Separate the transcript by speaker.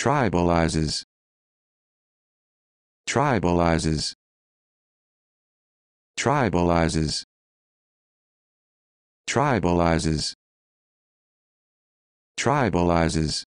Speaker 1: tribalizes tribalizes tribalizes tribalizes tribalizes